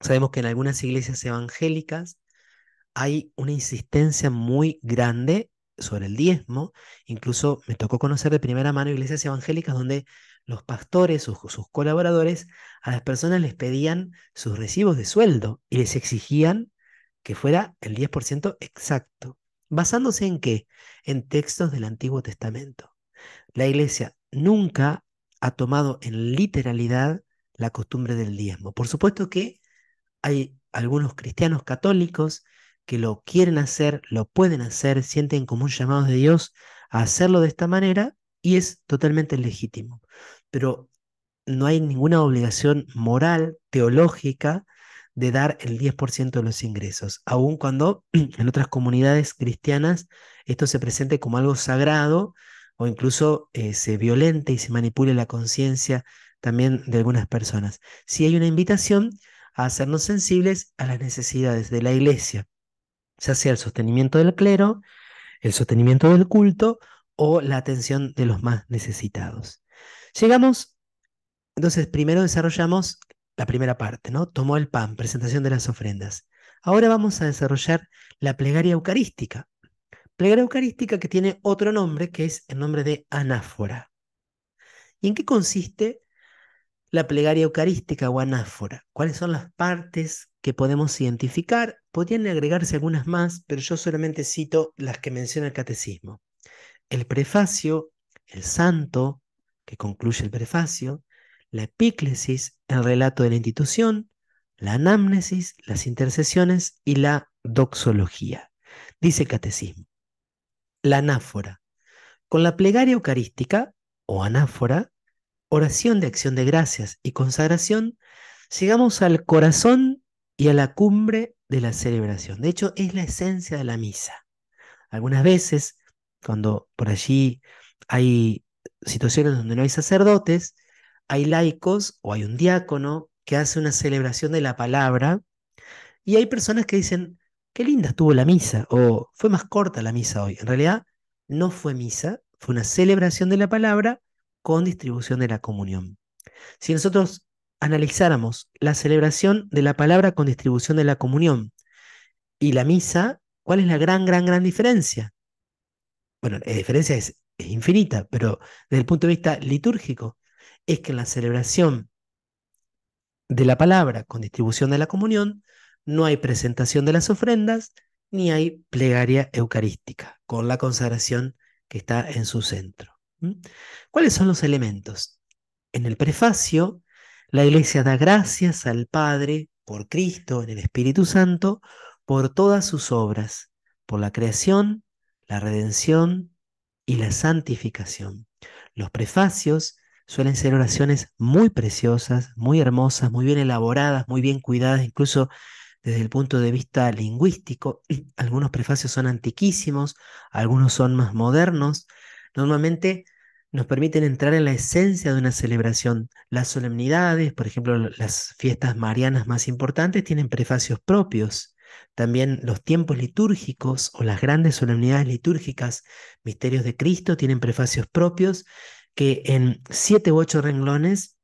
sabemos que en algunas iglesias evangélicas hay una insistencia muy grande sobre el diezmo. Incluso me tocó conocer de primera mano iglesias evangélicas donde los pastores, sus, sus colaboradores, a las personas les pedían sus recibos de sueldo y les exigían que fuera el 10% exacto. ¿Basándose en qué? En textos del Antiguo Testamento. La Iglesia nunca ha tomado en literalidad la costumbre del diezmo. Por supuesto que hay algunos cristianos católicos que lo quieren hacer, lo pueden hacer, sienten como un llamado de Dios a hacerlo de esta manera y es totalmente legítimo. Pero no hay ninguna obligación moral, teológica, de dar el 10% de los ingresos, aun cuando en otras comunidades cristianas esto se presente como algo sagrado o incluso eh, se violente y se manipule la conciencia también de algunas personas. Si hay una invitación a hacernos sensibles a las necesidades de la iglesia, ya sea el sostenimiento del clero, el sostenimiento del culto o la atención de los más necesitados. Llegamos, entonces primero desarrollamos la primera parte, ¿no? Tomó el pan, presentación de las ofrendas. Ahora vamos a desarrollar la plegaria eucarística. Plegaria eucarística que tiene otro nombre, que es el nombre de anáfora. ¿Y en qué consiste la plegaria eucarística o anáfora? ¿Cuáles son las partes que podemos identificar? Podrían agregarse algunas más, pero yo solamente cito las que menciona el catecismo. El prefacio, el santo, que concluye el prefacio, la epíclesis, el relato de la institución, la anámnesis, las intercesiones y la doxología. Dice catecismo. La anáfora. Con la plegaria eucarística o anáfora, oración de acción de gracias y consagración, llegamos al corazón y a la cumbre de la celebración. De hecho, es la esencia de la misa. Algunas veces, cuando por allí hay situaciones donde no hay sacerdotes, hay laicos o hay un diácono que hace una celebración de la palabra y hay personas que dicen, qué linda estuvo la misa o fue más corta la misa hoy. En realidad no fue misa, fue una celebración de la palabra con distribución de la comunión. Si nosotros analizáramos la celebración de la palabra con distribución de la comunión y la misa, ¿cuál es la gran, gran, gran diferencia? Bueno, la diferencia es, infinita, pero desde el punto de vista litúrgico, es que en la celebración de la palabra con distribución de la comunión no hay presentación de las ofrendas ni hay plegaria eucarística con la consagración que está en su centro. ¿Cuáles son los elementos? En el prefacio, la Iglesia da gracias al Padre por Cristo en el Espíritu Santo por todas sus obras, por la creación, la redención y la santificación. Los prefacios suelen ser oraciones muy preciosas, muy hermosas, muy bien elaboradas, muy bien cuidadas, incluso desde el punto de vista lingüístico. Algunos prefacios son antiquísimos, algunos son más modernos. Normalmente nos permiten entrar en la esencia de una celebración. Las solemnidades, por ejemplo, las fiestas marianas más importantes, tienen prefacios propios. También los tiempos litúrgicos o las grandes solemnidades litúrgicas, misterios de Cristo, tienen prefacios propios que en siete u ocho renglones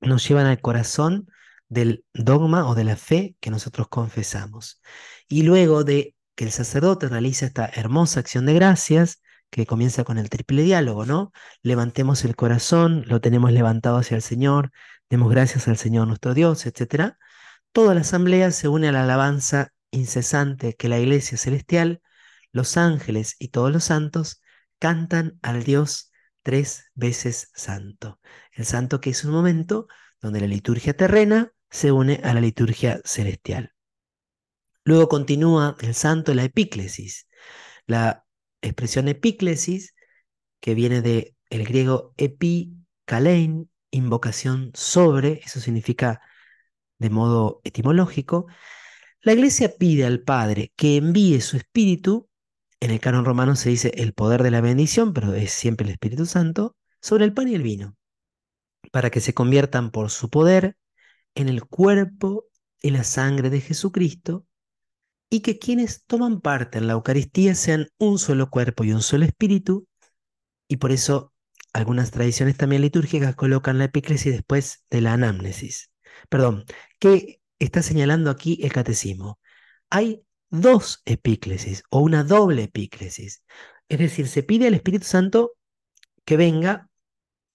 nos llevan al corazón del dogma o de la fe que nosotros confesamos. Y luego de que el sacerdote realiza esta hermosa acción de gracias, que comienza con el triple diálogo, ¿no? Levantemos el corazón, lo tenemos levantado hacia el Señor, demos gracias al Señor nuestro Dios, etc. Toda la asamblea se une a la alabanza incesante que la Iglesia Celestial, los ángeles y todos los santos cantan al Dios tres veces santo. El santo que es un momento donde la liturgia terrena se une a la liturgia celestial. Luego continúa el santo la epíclesis. La expresión epíclesis, que viene del el griego epikalein, invocación sobre, eso significa de modo etimológico, la iglesia pide al Padre que envíe su espíritu en el canon romano se dice el poder de la bendición, pero es siempre el Espíritu Santo, sobre el pan y el vino, para que se conviertan por su poder en el cuerpo y la sangre de Jesucristo, y que quienes toman parte en la Eucaristía sean un solo cuerpo y un solo espíritu, y por eso algunas tradiciones también litúrgicas colocan la epíclesis después de la anamnesis. Perdón, ¿qué está señalando aquí el catecismo? Hay dos epíclesis o una doble epíclesis. Es decir, se pide al Espíritu Santo que venga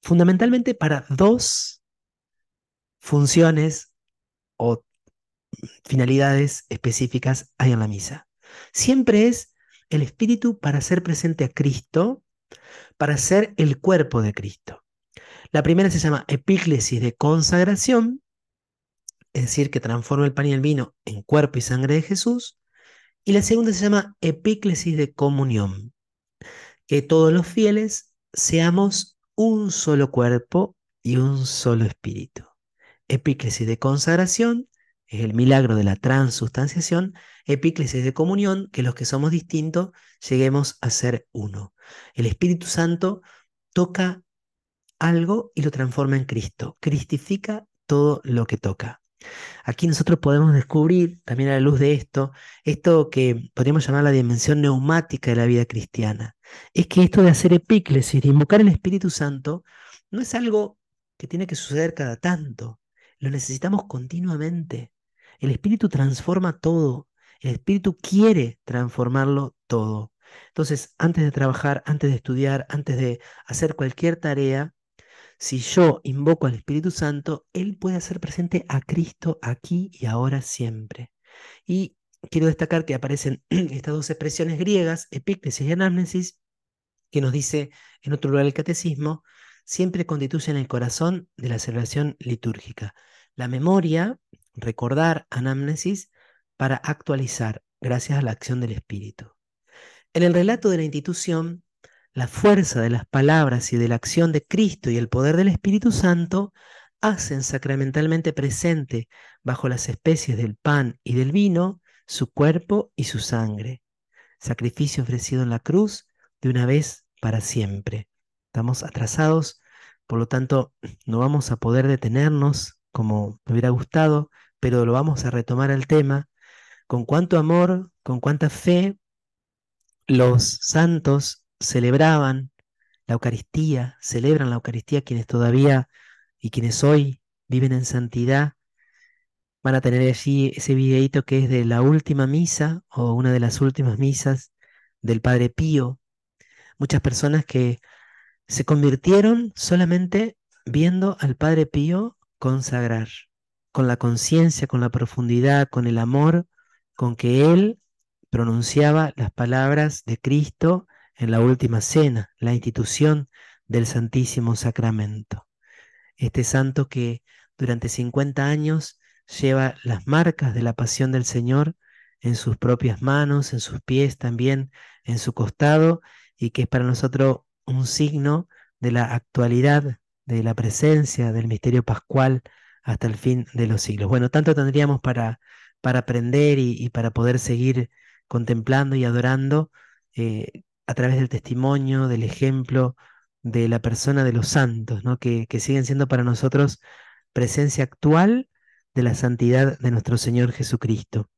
fundamentalmente para dos funciones o finalidades específicas hay en la misa. Siempre es el Espíritu para ser presente a Cristo, para ser el cuerpo de Cristo. La primera se llama epíclesis de consagración, es decir, que transforma el pan y el vino en cuerpo y sangre de Jesús. Y la segunda se llama epíclesis de comunión, que todos los fieles seamos un solo cuerpo y un solo espíritu. Epíclesis de consagración es el milagro de la transustanciación, epíclesis de comunión, que los que somos distintos lleguemos a ser uno. El Espíritu Santo toca algo y lo transforma en Cristo, cristifica todo lo que toca. Aquí nosotros podemos descubrir, también a la luz de esto, esto que podríamos llamar la dimensión neumática de la vida cristiana. Es que esto de hacer epíclesis, de invocar el Espíritu Santo, no es algo que tiene que suceder cada tanto. Lo necesitamos continuamente. El Espíritu transforma todo. El Espíritu quiere transformarlo todo. Entonces, antes de trabajar, antes de estudiar, antes de hacer cualquier tarea, si yo invoco al Espíritu Santo, Él puede hacer presente a Cristo aquí y ahora siempre. Y quiero destacar que aparecen estas dos expresiones griegas, epíctesis y anamnesis, que nos dice en otro lugar el catecismo, siempre constituyen el corazón de la celebración litúrgica. La memoria, recordar anamnesis, para actualizar gracias a la acción del Espíritu. En el relato de la institución la fuerza de las palabras y de la acción de Cristo y el poder del Espíritu Santo hacen sacramentalmente presente bajo las especies del pan y del vino su cuerpo y su sangre, sacrificio ofrecido en la cruz de una vez para siempre. Estamos atrasados, por lo tanto no vamos a poder detenernos como me hubiera gustado, pero lo vamos a retomar al tema. Con cuánto amor, con cuánta fe los santos celebraban la Eucaristía, celebran la Eucaristía quienes todavía y quienes hoy viven en santidad, van a tener allí ese videito que es de la última misa o una de las últimas misas del Padre Pío. Muchas personas que se convirtieron solamente viendo al Padre Pío consagrar, con la conciencia, con la profundidad, con el amor con que él pronunciaba las palabras de Cristo en la última cena, la institución del Santísimo Sacramento. Este santo que durante 50 años lleva las marcas de la pasión del Señor en sus propias manos, en sus pies también, en su costado, y que es para nosotros un signo de la actualidad, de la presencia del misterio pascual hasta el fin de los siglos. Bueno, tanto tendríamos para, para aprender y, para poder seguir contemplando y adorando eh, a través del testimonio, del ejemplo de la persona de los santos, ¿no? que, siguen siendo para nosotros presencia actual de la santidad de nuestro Señor Jesucristo.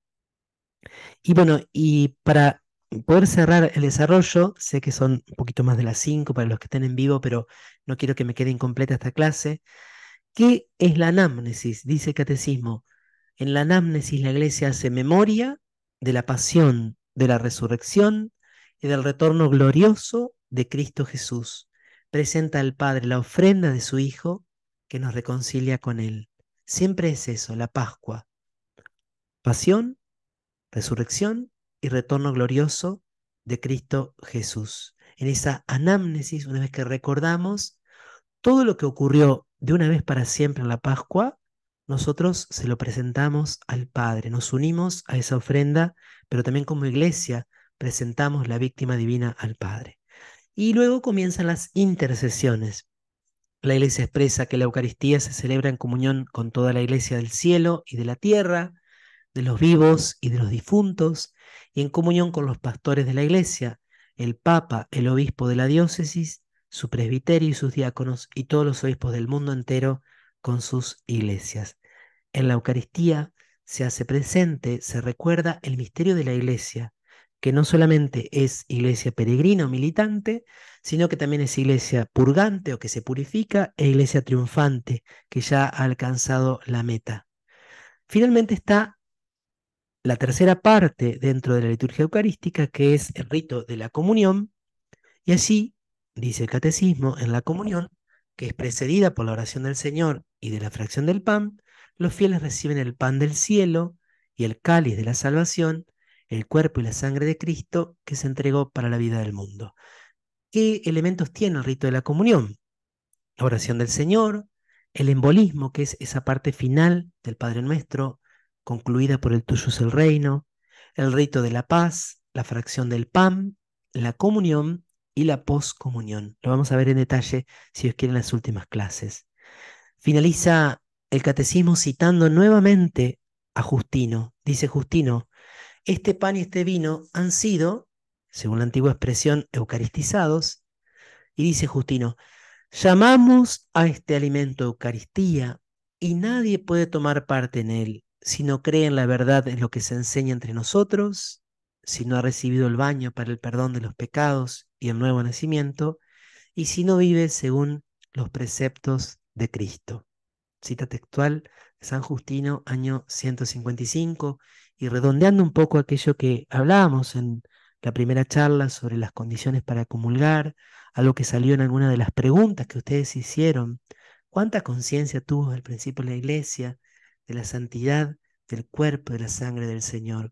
Y bueno, y para poder cerrar el desarrollo, sé que son un poquito más de las cinco para los que estén en vivo, pero no quiero que me quede incompleta esta clase. ¿Qué es la anámnesis? Dice el catecismo. En la anámnesis la iglesia hace memoria de la pasión, de la resurrección, y del retorno glorioso de Cristo Jesús. Presenta al Padre la ofrenda de su Hijo que nos reconcilia con Él. Siempre es eso, la Pascua. Pasión, resurrección y retorno glorioso de Cristo Jesús. En esa anamnesis, una vez que recordamos todo lo que ocurrió de una vez para siempre en la Pascua, nosotros se lo presentamos al Padre, nos unimos a esa ofrenda, pero también como iglesia presentamos la víctima divina al Padre. Y luego comienzan las intercesiones. La iglesia expresa que la Eucaristía se celebra en comunión con toda la iglesia del cielo y de la tierra, de los vivos y de los difuntos, y en comunión con los pastores de la iglesia, el Papa, el obispo de la diócesis, su presbiterio y sus diáconos, y todos los obispos del mundo entero con sus iglesias. En la Eucaristía se hace presente, se recuerda el misterio de la iglesia, que no solamente es iglesia peregrina o militante, sino que también es iglesia purgante o que se purifica e iglesia triunfante que ya ha alcanzado la meta. Finalmente está la tercera parte dentro de la liturgia eucarística, que es el rito de la comunión, y allí, dice el catecismo, en la comunión, que es precedida por la oración del Señor y de la fracción del pan, los fieles reciben el pan del cielo y el cáliz de la salvación, el cuerpo y la sangre de Cristo que se entregó para la vida del mundo. ¿Qué elementos tiene el rito de la comunión? La oración del Señor, el embolismo, que es esa parte final del Padre Nuestro, concluida por el tuyo es el reino, el rito de la paz, la fracción del pan, la comunión y la poscomunión. Lo vamos a ver en detalle, si os quieren, las últimas clases. Finaliza el catecismo citando nuevamente a Justino. Dice Justino, este pan y este vino han sido, según la antigua expresión, eucaristizados. Y dice Justino, llamamos a este alimento Eucaristía y nadie puede tomar parte en él si no cree en la verdad en lo que se enseña entre nosotros, si no ha recibido el baño para el perdón de los pecados y el nuevo nacimiento, y si no vive según los preceptos de Cristo. Cita textual de San Justino, año 155, y redondeando un poco aquello que hablábamos en la primera charla sobre las condiciones para comulgar, algo que salió en alguna de las preguntas que ustedes hicieron, ¿cuánta conciencia tuvo al principio la iglesia de la santidad del cuerpo y de la sangre del Señor?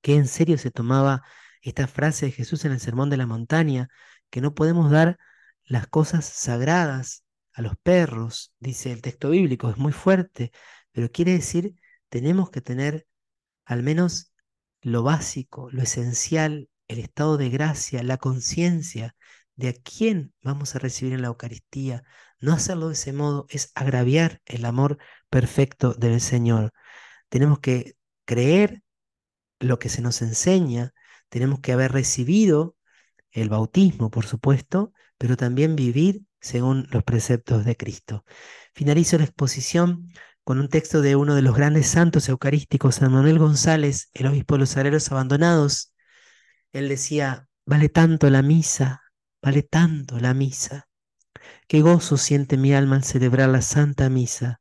¿Qué en serio se tomaba esta frase de Jesús en el Sermón de la Montaña, que no podemos dar las cosas sagradas a los perros, dice el texto bíblico, es muy fuerte, pero quiere decir, tenemos que tener al menos lo básico, lo esencial, el estado de gracia, la conciencia de a quién vamos a recibir en la Eucaristía. No hacerlo de ese modo es agraviar el amor perfecto del Señor. Tenemos que creer lo que se nos enseña, tenemos que haber recibido el bautismo, por supuesto, pero también vivir según los preceptos de Cristo. Finalizo la exposición con un texto de uno de los grandes santos eucarísticos, San Manuel González, el obispo de los Areros Abandonados. Él decía, vale tanto la misa, vale tanto la misa. Qué gozo siente mi alma al celebrar la Santa Misa.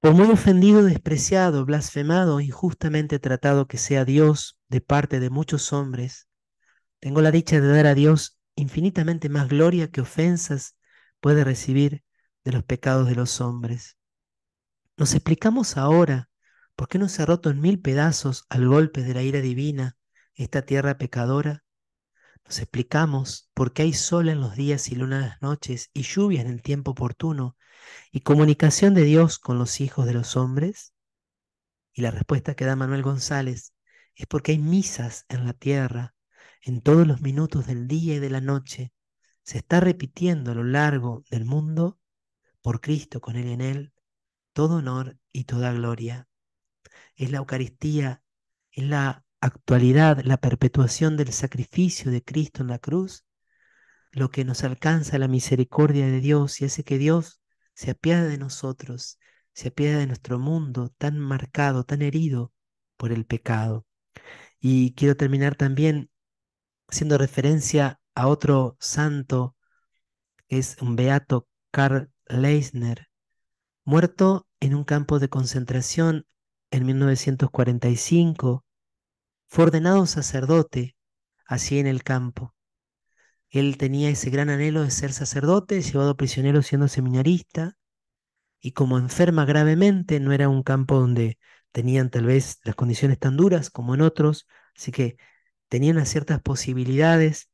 Por muy ofendido, despreciado, blasfemado, injustamente tratado que sea Dios de parte de muchos hombres, tengo la dicha de dar a Dios infinitamente más gloria que ofensas puede recibir de los pecados de los hombres. Nos explicamos ahora por qué no se ha roto en mil pedazos al golpe de la ira divina esta tierra pecadora. Nos explicamos por qué hay sol en los días y luna en las noches y lluvia en el tiempo oportuno y comunicación de Dios con los hijos de los hombres. Y la respuesta que da Manuel González es porque hay misas en la tierra en todos los minutos del día y de la noche. Se está repitiendo a lo largo del mundo por Cristo, con Él en Él, todo honor y toda gloria. Es la Eucaristía, es la actualidad, la perpetuación del sacrificio de Cristo en la cruz, lo que nos alcanza la misericordia de Dios y hace que Dios se apiade de nosotros, se apiade de nuestro mundo tan marcado, tan herido por el pecado. Y quiero terminar también haciendo referencia a otro santo, que es un beato, Karl Leisner, muerto en un campo de concentración en 1945, fue ordenado sacerdote así en el campo. Él tenía ese gran anhelo de ser sacerdote, llevado prisionero siendo seminarista, y como enferma gravemente, no era un campo donde tenían tal vez las condiciones tan duras como en otros, así que tenían ciertas posibilidades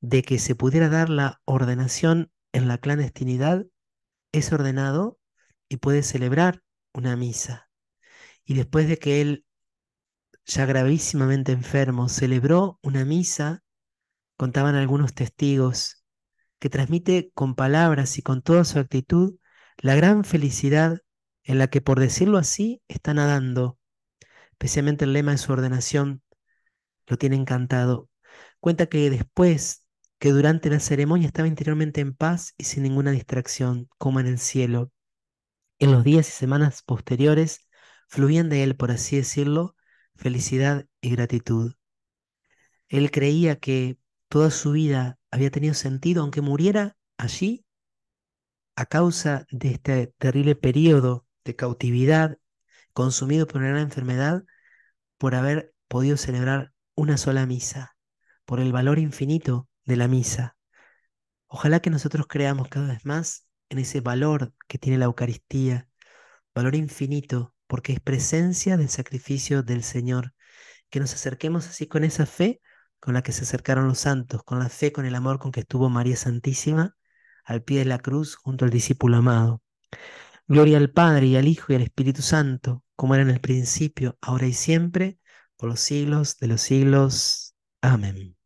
de que se pudiera dar la ordenación en la clandestinidad, es ordenado y puede celebrar una misa. Y después de que él, ya gravísimamente enfermo, celebró una misa, contaban algunos testigos, que transmite con palabras y con toda su actitud la gran felicidad en la que, por decirlo así, está nadando. Especialmente el lema de su ordenación lo tiene encantado. Cuenta que después, que durante la ceremonia estaba interiormente en paz y sin ninguna distracción, como en el cielo. En los días y semanas posteriores fluían de él, por así decirlo, felicidad y gratitud. Él creía que toda su vida había tenido sentido, aunque muriera allí, a causa de este terrible periodo de cautividad, consumido por una gran enfermedad, por haber podido celebrar una sola misa, por el valor infinito de la misa. Ojalá que nosotros creamos cada vez más en ese valor que tiene la Eucaristía, valor infinito, porque es presencia del sacrificio del Señor. Que nos acerquemos así con esa fe con la que se acercaron los santos, con la fe, con el amor con que estuvo María Santísima al pie de la cruz junto al discípulo amado. Gloria al Padre y al Hijo y al Espíritu Santo, como era en el principio, ahora y siempre, por los siglos de los siglos. Amén.